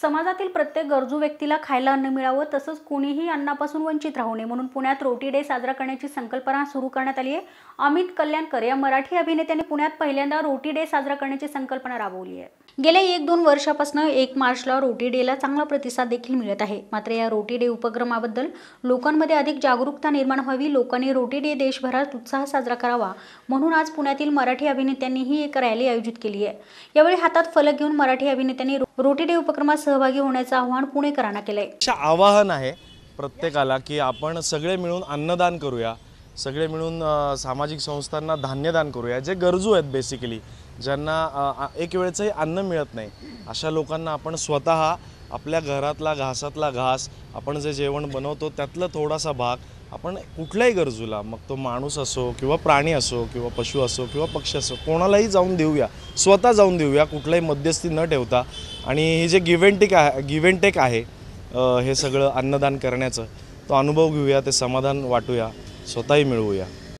समाजातील प्रत्येक गरजू व्यक्तीला खायला अन्न मिळावं तसंच कुणीही अन्नापासून वंचित राहू नये म्हणून पुण्यात रोटी डे साजरा करण्याची संकल्पना सुरू करण्यात आली आहे अमित कल्याणकर या मराठी अभिनेत्याने पुण्यात पहिल्यांदा रोटी डे साजरा करण्याची संकल्पना राबवली आहे गेल्या एक दोन वर्षापासून एक मार्चला रोटी डेला चांगला प्रतिसाद देखील मिळत आहे मात्र या रोटी डे उपक्रमाबद्दल लोकांमध्ये अधिक जागरूकता निर्माण व्हावी लोकांनी रोटी डे देशभरात उत्साह साजरा करावा म्हणून आज पुण्यातील मराठी अभिनेत्यांनीही एक रॅली आयोजित केली आहे यावेळी हातात फलक घेऊन मराठी अभिनेत्यांनी रोटी डे उपक्रमात सहभागी होण्याचं आवाहन पुणेकरांना केलंय आवाहन आहे प्रत्येकाला की आपण सगळे मिळून अन्नदान करूया सगळे मिळून सामाजिक संस्थांना धान्यदान करूया जे गरजू आहेत बेसिकली ज्यांना एक वेळचंही अन्न मिळत नाही अशा लोकांना आपण स्वतः आपल्या घरातला घासातला घास आपण जे जेवण बनवतो त्यातला थोडासा भाग आपण कुठल्याही गरजूला मग तो माणूस असो किंवा प्राणी असो किंवा पशु असो किंवा पक्षी असो कोणालाही जाऊन देऊया स्वतः जाऊन देऊया कुठलाही मध्यस्थी न ठेवता आणि हे जे गिव्हन आहे गिव्हेंटेक आहे हे सगळं अन्नदान करण्याचं तो अनुभव घेऊया ते समाधान वाटूया स्वतःही मिळवूया